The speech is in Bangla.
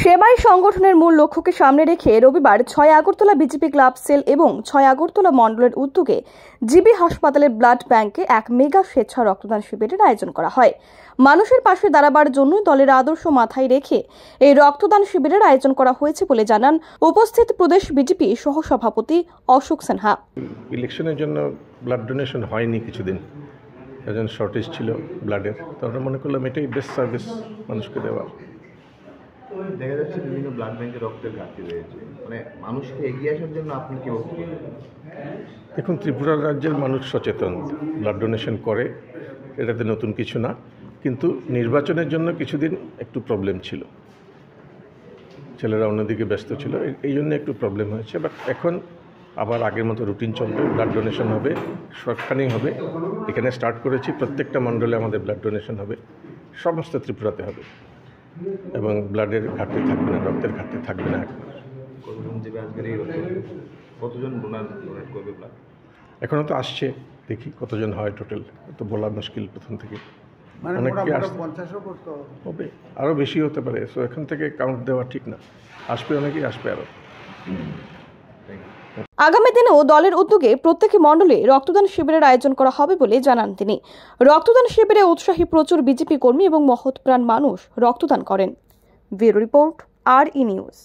সেবাই সংগঠনের মূল লক্ষ্যকে সামনে রেখে রবিবার ছয় আগরতলা বিজেপি ক্লাব সেল এবং ছয় আগরতলা মণ্ডলের উদ্যোগে জিবি হাসপাতালের ব্লাড ব্যাংকে এক মেগা স্বেচ্ছা রক্তদান শিবিরের আয়োজন করা হয় মানুষের পাশে দাঁড়াবার জন্য দলের আদর্শ মাথায় রেখে এই রক্তদান শিবিরের আয়োজন করা হয়েছে বলে জানান উপস্থিত প্রদেশ বিজেপি সহসভাপতি অশোক সিনহা ইলেকশনের জন্য ব্লাড ডোনেশন হয়নি কিছুদিন একজন শর্টেজ ছিল ব্লাডের তো মনে করলাম এটাই বেস্ট সার্ভিস মানুষকে দেওয়া দেখা যাচ্ছে বিভিন্ন ব্লাড ব্যাংকে রক্তের ঘাটতি রয়েছে মানে মানুষকে এগিয়ে আসার জন্য আপনি কি দেখুন ত্রিপুরা রাজ্যের মানুষ সচেতন ব্লাড ডোনেশন করে এটাতে নতুন কিছু না কিন্তু নির্বাচনের জন্য কিছুদিন একটু প্রবলেম ছিল ছেলেরা অন্যদিকে ব্যস্ত ছিল এই জন্য একটু প্রবলেম হয়েছে বাট এখন আবার আগের মতো রুটিন চলবে ব্লাড ডোনেশন হবে শর্টখানি হবে এখানে স্টার্ট করেছি প্রত্যেকটা মণ্ডলে আমাদের ব্লাড ডোনেশন হবে সমস্ত ত্রিপুরাতে হবে এবং ব্লাডের ঘাটতি থাকবে না রক্তের ঘাটতি থাকবে না কতজন এখনও তো আসছে দেখি কতজন হয় টোটাল তো বলা মুশকিল প্রথম থেকে মানে হবে আরও বেশি হতে পারে সো এখান থেকে কাউন্ট দেওয়া ঠিক না আসবে অনেকেই আসবে আরও থ্যাংক আগামী দিনেও দলের উদ্যোগে প্রত্যেক মণ্ডলে রক্তদান শিবিরের আয়োজন করা হবে বলে জানান তিনি রক্তদান শিবিরে উৎসাহী প্রচুর বিজেপি কর্মী এবং মহৎপ্রাণ মানুষ রক্তদান করেন bureau report R E news